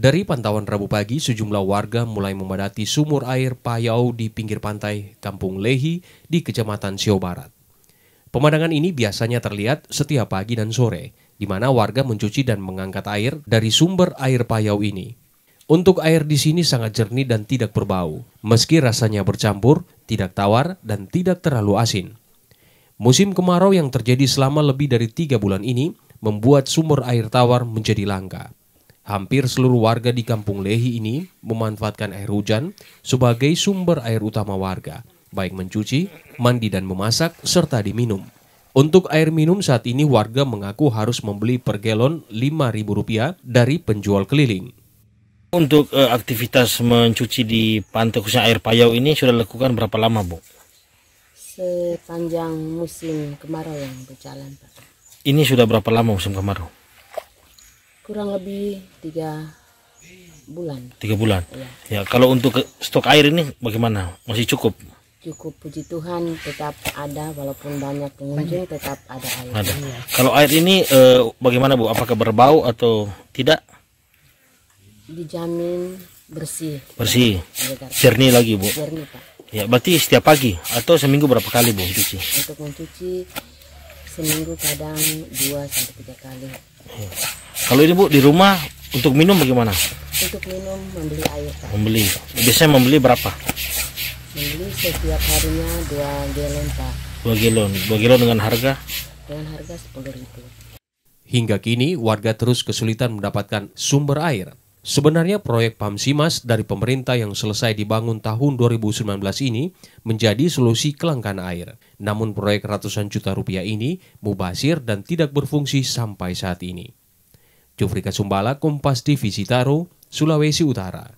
Dari pantauan Rabu pagi, sejumlah warga mulai memadati sumur air payau di pinggir pantai Kampung Lehi di Kecamatan Sio Barat. Pemandangan ini biasanya terlihat setiap pagi dan sore, di mana warga mencuci dan mengangkat air dari sumber air payau ini. Untuk air di sini sangat jernih dan tidak berbau, meski rasanya bercampur, tidak tawar, dan tidak terlalu asin. Musim kemarau yang terjadi selama lebih dari tiga bulan ini membuat sumur air tawar menjadi langka. Hampir seluruh warga di Kampung Lehi ini memanfaatkan air hujan sebagai sumber air utama warga, baik mencuci, mandi dan memasak, serta diminum. Untuk air minum saat ini warga mengaku harus membeli per gelon Rp5.000 dari penjual keliling. Untuk uh, aktivitas mencuci di pantai khususnya air payau ini sudah lakukan berapa lama, Bu? Sepanjang musim kemarau yang berjalan, Pak. Ini sudah berapa lama musim kemarau? kurang lebih tiga bulan tiga bulan ya, ya kalau untuk stok air ini bagaimana masih cukup cukup puji Tuhan tetap ada walaupun banyak pengunjung tetap ada air ada. Ya. kalau air ini eh, bagaimana Bu apakah berbau atau tidak dijamin bersih bersih jernih lagi Bu jernih Pak Ya, berarti setiap pagi atau seminggu berapa kali Bu mencuci? Untuk mencuci seminggu kadang dua sampai tiga kali. Ya. Kalau ini Bu di rumah untuk minum bagaimana? Untuk minum membeli air. Pak. Membeli. Biasanya membeli berapa? Membeli setiap harinya dua galon pak. Dua galon. Dua galon dengan harga? Dengan harga sepuluh ribu. Hingga kini warga terus kesulitan mendapatkan sumber air. Sebenarnya proyek Pamsimas dari pemerintah yang selesai dibangun tahun 2019 ini menjadi solusi kelangkaan air. Namun proyek ratusan juta rupiah ini mubasir dan tidak berfungsi sampai saat ini. Jufrika Sumbala, Kompas TV Sitaro, Sulawesi Utara.